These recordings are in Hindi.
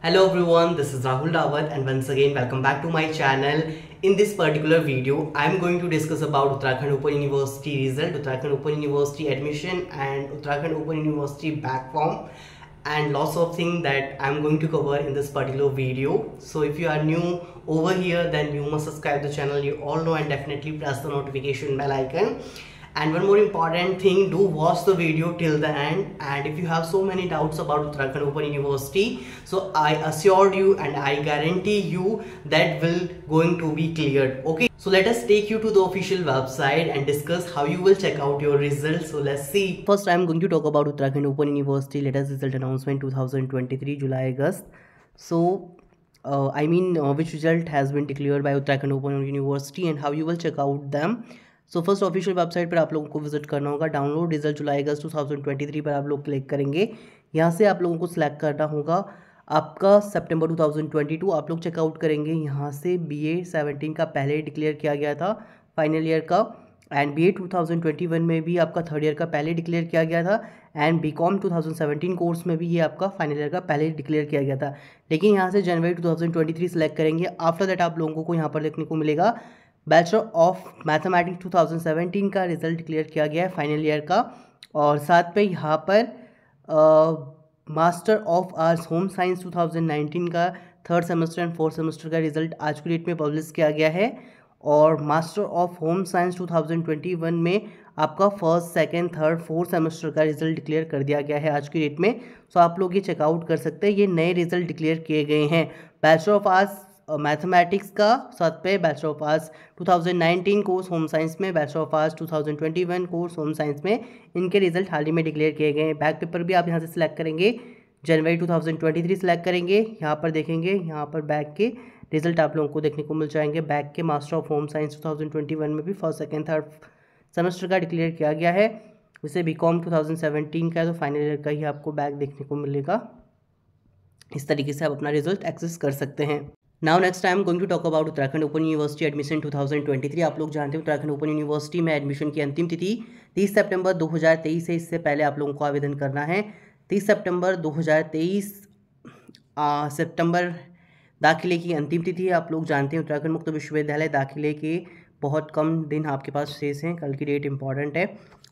Hello everyone, this is Rahul Dawat and once again welcome back to my channel. In this particular video, I am going to discuss about Uttarakhand Open University result, Uttarakhand Open University admission and Uttarakhand Open University back form and lots of things that I'm going to cover in this particular video. So if you are new over here then you must subscribe the channel you all know and definitely press the notification bell icon and one more important thing do watch the video till the end and if you have so many doubts about Uttarakhand Open University so I assured you and I guarantee you that will going to be cleared okay so let us take you to the official website and discuss how you will check out your results so let's see first I am going to talk about Uttarakhand Open University latest result announcement 2023 July August so uh, I mean uh, which result has been declared by Uttarakhand Open University and how you will check out them so first official website पर आप लोगों को विजिट करना होगा डाउनलोड रिजल्ट जुलाई अगस्त टू थाउजेंड ट्वेंटी थ्री पर आप लोग क्लिक करेंगे यहाँ से आप लोगों को सिलेक्ट करना होगा आपका सितंबर 2022 आप लोग चेकआउट करेंगे यहाँ से बी ए सेवेंटीन का पहले डिक्लेयर किया गया था फाइनल ईयर का एंड बी ए टू में भी आपका थर्ड ईयर का पहले डिक्लेयर किया गया था and B com two course में भी ये आपका फाइनल ईयर का पहले डिक्लेयर किया गया था लेकिन यहाँ से जनवरी 2023 सिलेक्ट करेंगे आफ्टर दैट आप लोगों को यहाँ पर देखने को मिलेगा बैचलर ऑफ मैथमेटिक्स 2017 का रिज़ल्ट क्लियर किया गया है फाइनल ईयर का और साथ में यहाँ पर master of arts home science 2019 का third semester and fourth semester का रिजल्ट आज की डेट में पब्लिश किया गया है और मास्टर ऑफ होम साइंस 2021 में आपका first second third fourth semester का रिजल्ट डिक्लेयर कर दिया गया है आज की डेट में सो आप लोग ये चेकआउट कर सकते हैं ये नए रिजल्ट डिक्लेयर किए गए हैं बैचलर ऑफ आर्ट्स मैथमेटिक्स का साथ पे bachelor of arts 2019 course home science में bachelor of arts 2021 course home science में इनके रिजल्ट हाल ही में डिक्लेयर किए गए हैं बैक पेपर भी आप यहाँ से सिलेक्ट करेंगे जनवरी 2023 सेलेक्ट करेंगे यहाँ पर देखेंगे यहाँ पर बैक के रिजल्ट आप लोगों को देखने को मिल जाएंगे बैक के master of home science one में भी फर्स्ट सेकेंड थर्ड सेमेस्टर का डिक्लेयर किया गया है उसे बी कॉम टू का है तो फाइनल ईयर का ही आपको बैक देखने को मिलेगा इस तरीके से आप अपना रिजल्ट एक्सेस कर सकते हैं now next I am going to talk about Uttarakhand open university admission 2023 आप लोग जानते हैं उत्तराखंड ओपन यूनिवर्सिटी में एडमिशन की अंतिम तिथि 30 सितंबर 2023 है इससे पहले आप लोगों को आवेदन करना है 30 सितंबर 2023 सितंबर दाखिले की अंतिम तिथि है आप लोग जानते हैं उत्तराखंड मुक्त विश्वविद्यालय दाखिले के बहुत कम दिन आपके पास शेष हैं कल की डेट इंपॉर्टेंट है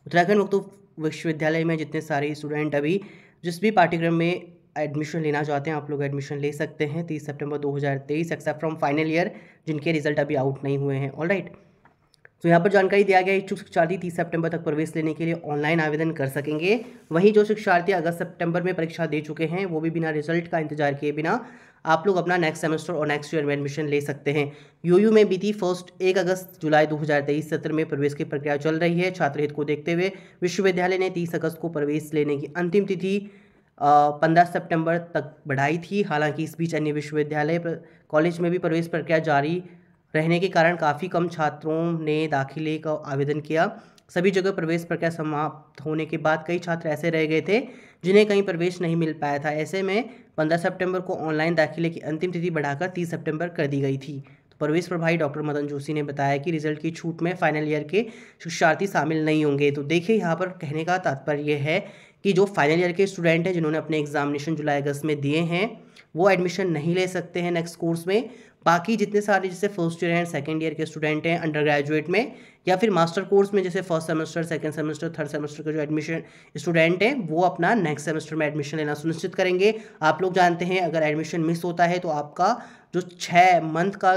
उत्तराखंड मुक्त विश्वविद्यालय में जितने सारे स्टूडेंट अभी जिस भी पाठ्यक्रम में एडमिशन लेना चाहते हैं आप लोग एडमिशन ले सकते हैं तीस सितंबर 2023 एक्सेप्ट फ्रॉम फाइनल ईयर जिनके रिजल्ट अभी आउट नहीं हुए हैं ऑल राइट तो यहाँ पर जानकारी दिया गया इच्छुक शिक्षार्थी तीस सितंबर तक प्रवेश लेने के लिए ऑनलाइन आवेदन कर सकेंगे वहीं जो शिक्षार्थी अगस्त सेप्टेम्बर में परीक्षा दे चुके हैं वो भी बिना रिजल्ट का इंतजार किए बिना आप लोग अपना नेक्स्ट सेमेस्टर और नेक्स्ट ईयर में एडमिशन ले सकते हैं यूयू में बीती फर्स्ट एक अगस्त जुलाई 2023 सत्र में प्रवेश की प्रक्रिया चल रही है छात्र हित को देखते हुए विश्वविद्यालय ने तीस अगस्त को प्रवेश लेने की अंतिम तिथि पंद्रह सितंबर तक बढ़ाई थी हालांकि इस बीच अन्य विश्वविद्यालय कॉलेज में भी प्रवेश प्रक्रिया जारी रहने के कारण काफ़ी कम छात्रों ने दाखिले का आवेदन किया सभी जगह प्रवेश प्रक्रिया समाप्त होने के बाद कई छात्र ऐसे रह गए थे जिन्हें कहीं प्रवेश नहीं मिल पाया था ऐसे में 15 सितंबर को ऑनलाइन दाखिले की अंतिम तिथि बढ़ाकर 30 सितंबर कर दी गई थी तो प्रवेश प्रभारी डॉक्टर मदन जोशी ने बताया कि रिजल्ट की छूट में फाइनल ईयर के शिक्षार्थी शामिल नहीं होंगे तो देखिए यहाँ पर कहने का तात्पर्य है कि जो फाइनल ईयर के स्टूडेंट हैं जिन्होंने अपने एग्जामिनेशन जुलाई अगस्त में दिए हैं वो एडमिशन नहीं ले सकते हैं नेक्स्ट कोर्स में बाकी जितने सारे जैसे first year and second year के स्टूडेंट हैं अंडर ग्रेजुएट में या फिर मास्टर कोर्स में जैसे first semester second semester third semester के जो एडमिशन स्टूडेंट हैं वो अपना नेक्स्ट सेमेस्टर में एडमिशन लेना सुनिश्चित करेंगे आप लोग जानते हैं अगर एडमिशन मिस होता है तो आपका जो छः मंथ का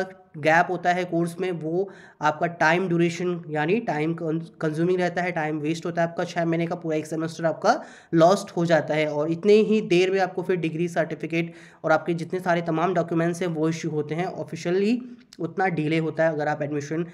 गैप होता है कोर्स में वो आपका टाइम ड्यूरेशन यानी टाइम कंज्यूमिंग रहता है टाइम वेस्ट होता है आपका छः महीने का पूरा एक सेमेस्टर आपका लॉस्ट हो जाता है और इतने ही देर में आपको फिर डिग्री सर्टिफिकेट और आपके जितने सारे तमाम डॉक्यूमेंट्स हैं वो इश्यू होते हैं ऑफिशियली उतना डिले होता है अगर आप एडमिशन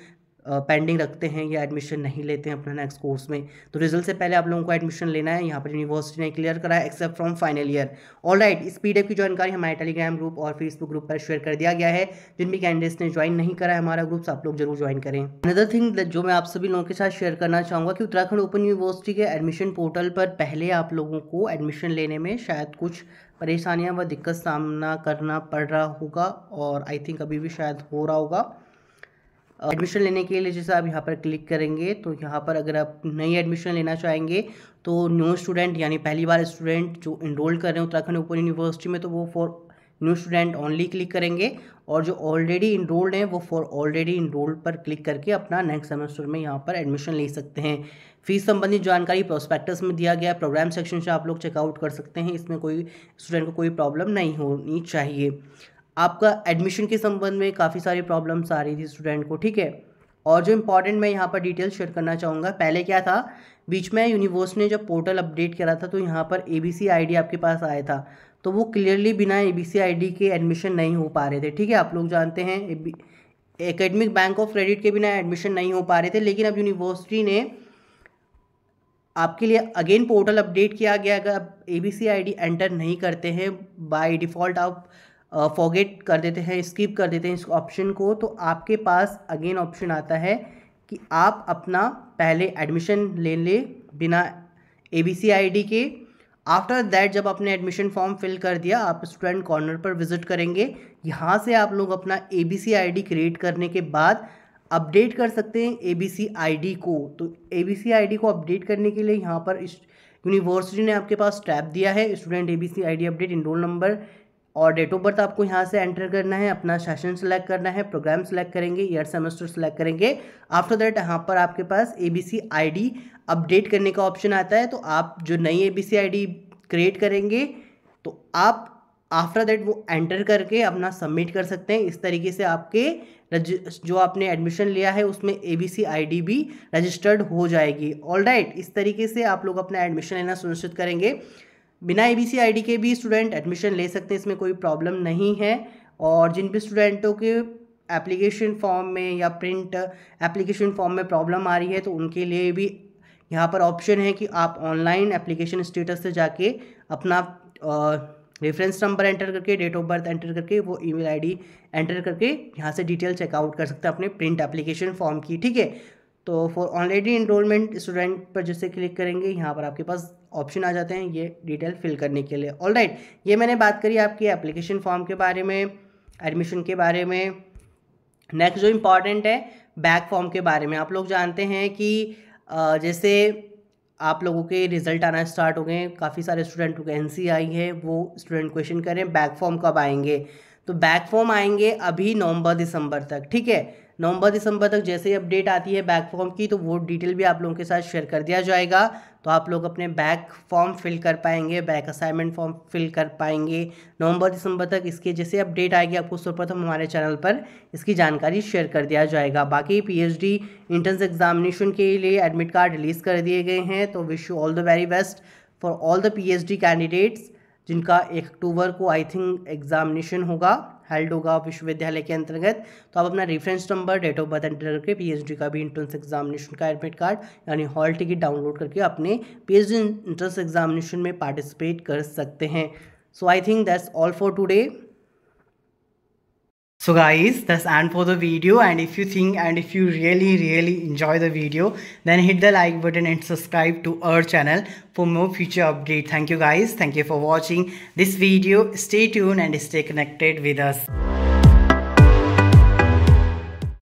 पेंडिंग रखते हैं या एडमिशन नहीं लेते हैं अपना नेक्स्ट कोर्स में तो रिजल्ट से पहले आप लोगों को एडमिशन लेना है यहाँ पर यूनिवर्सिटी ने क्लियर करा है except from final year all right इस पी की जानकारी हमारे टेलीग्राम ग्रुप और फेसबुक ग्रुप पर शेयर कर दिया गया है जिन भी कैंडिडेट्स ने ज्वाइन नहीं करा है हमारा ग्रुप आप लोग जरूर ज्वाइन करें अनदर थिंग जो मैं आप सभी लोगों के साथ शेयर करना चाहूँगा कि उत्तराखंड ओपन यूनिवर्सिटी के एडमिशन पोर्टल पर पहले आप लोगों को एडमिशन लेने में शायद कुछ परेशानियाँ व दिक्कत सामना करना पड़ रहा होगा और आई थिंक अभी भी शायद हो रहा होगा एडमिशन लेने के लिए जैसे आप यहाँ पर क्लिक करेंगे तो यहाँ पर अगर आप नई एडमिशन लेना चाहेंगे तो न्यू स्टूडेंट यानी पहली बार स्टूडेंट जो इनरोल कर रहे हैं उत्तराखंड ओपन यूनिवर्सिटी में तो वो for new student only click करेंगे और जो ऑलरेडी इनरोल्ड हैं वो फॉर ऑलरेडी इनरोल्ड पर क्लिक करके अपना नेक्स्ट सेमेस्टर में यहाँ पर एडमिशन ले सकते हैं फीस संबंधित जानकारी प्रोस्पेक्टस में दिया गया प्रोग्राम सेक्शन से आप लोग चेकआउट कर सकते हैं इसमें कोई स्टूडेंट को कोई प्रॉब्लम नहीं होनी चाहिए आपका एडमिशन के संबंध में काफ़ी सारी प्रॉब्लम्स आ रही थी स्टूडेंट को ठीक है और जो इम्पोर्टेंट मैं यहाँ पर डिटेल शेयर करना चाहूँगा पहले क्या था बीच में यूनिवर्स ने जब पोर्टल अपडेट करा था तो यहाँ पर ए बी सी आई डी आपके पास आया था तो वो क्लियरली बिना A B C I D के एडमिशन नहीं हो पा रहे थे ठीक है आप लोग जानते हैं एकेडमिक बैंक ऑफ क्रेडिट के बिना एडमिशन नहीं हो पा रहे थे लेकिन अब यूनिवर्सिटी ने आपके लिए अगेन पोर्टल अपडेट किया गया अगर आप A B C I D enter नहीं करते हैं बाय डिफ़ॉल्ट आप फॉगेट कर देते हैं स्किप कर देते हैं इस ऑप्शन को तो आपके पास अगेन ऑप्शन आता है कि आप अपना पहले एडमिशन ले ले बिना A B C I D के आफ्टर दैट जब आपने एडमिशन फॉर्म फिल कर दिया आप स्टूडेंट कॉर्नर पर विजिट करेंगे यहाँ से आप लोग अपना A B C I D create करने के बाद अपडेट कर सकते हैं ए बी सी आई डी को तो A B C I D को अपडेट करने के लिए यहाँ पर यूनिवर्सिटी ने आपके पास टैब दिया है student A B C I D update enroll number और डेट ऑफ बर्थ आपको यहाँ से एंटर करना है अपना सेशन सेलेक्ट करना है प्रोग्राम सेलेक्ट करेंगे ईयर सेमेस्टर सेलेक्ट करेंगे आफ्टर दैट यहाँ पर आपके पास A B C I D update करने का ऑप्शन आता है तो आप जो नई A B C I D create करेंगे तो आप आफ्टर दैट वो एंटर करके अपना सबमिट कर सकते हैं इस तरीके से आपके जो आपने एडमिशन लिया है उसमें A B C I D भी रजिस्टर्ड हो जाएगी ऑल राइट right, इस तरीके से आप लोग अपना एडमिशन लेना सुनिश्चित करेंगे बिना A B C I D के भी स्टूडेंट एडमिशन ले सकते हैं इसमें कोई प्रॉब्लम नहीं है और जिन भी स्टूडेंटों के एप्लीकेशन फॉर्म में या प्रिंट एप्लीकेशन फॉर्म में प्रॉब्लम आ रही है तो उनके लिए भी यहाँ पर ऑप्शन है कि आप ऑनलाइन एप्लीकेशन स्टेटस से जाके अपना रेफरेंस नंबर एंटर करके डेट ऑफ बर्थ एंटर करके वो ईमेल आईडी एंटर करके यहाँ से डिटेल चेकआउट कर सकते हैं अपने प्रिंट एप्लीकेशन फॉर्म की ठीक है तो फॉर ऑलरेडी इनरोलमेंट स्टूडेंट पर जैसे क्लिक करेंगे यहाँ पर आपके पास ऑप्शन आ जाते हैं ये डिटेल फिल करने के लिए ऑल राइट ये मैंने बात करी आपकी एप्लीकेशन फॉर्म के बारे में एडमिशन के बारे में नेक्स्ट जो इम्पॉर्टेंट है बैक फॉर्म के बारे में आप लोग जानते हैं कि जैसे आप लोगों के रिजल्ट आना स्टार्ट हो गए काफ़ी सारे स्टूडेंट को एन आई है वो स्टूडेंट क्वेश्चन करें बैक फॉर्म कब आएंगे तो बैक फॉर्म आएंगे अभी नवंबर दिसंबर तक ठीक है नवंबर दिसंबर तक जैसे ही अपडेट आती है बैक फॉर्म की तो वो डिटेल भी आप लोगों के साथ शेयर कर दिया जाएगा तो आप लोग अपने बैक फॉर्म फिल कर पाएंगे बैक असाइनमेंट फॉर्म फिल कर पाएंगे नवंबर दिसंबर तक इसके जैसे अपडेट आएगी आपको सर्वप्रथम हमारे चैनल पर इसकी जानकारी शेयर कर दिया जाएगा बाकी पीएचडी इंट्रेंस एग्जामिनेशन के लिए एडमिट कार्ड रिलीज़ कर दिए गए हैं तो wish you all the very best for all the डी कैंडिडेट्स जिनका एक अक्टूबर को आई थिंक एग्ज़ामिनेशन होगा हेल्ड होगा विश्वविद्यालय के अंतर्गत तो आप अपना reference number date of birth enter करके पीएचडी का भी इंट्रेंस एग्जामिनेशन का एडमिट कार्ड यानी हॉल टिकट डाउनलोड करके अपने पीएचडी इंट्रेंस एग्जामिनेशन में पार्टिसिपेट कर सकते हैं so I think that's all for today So guys, that's end for the video and if you think and if you really really enjoy the video, then hit the like button and subscribe to our channel for more future update. Thank you guys. Thank you for watching this video. Stay tuned and stay connected with us.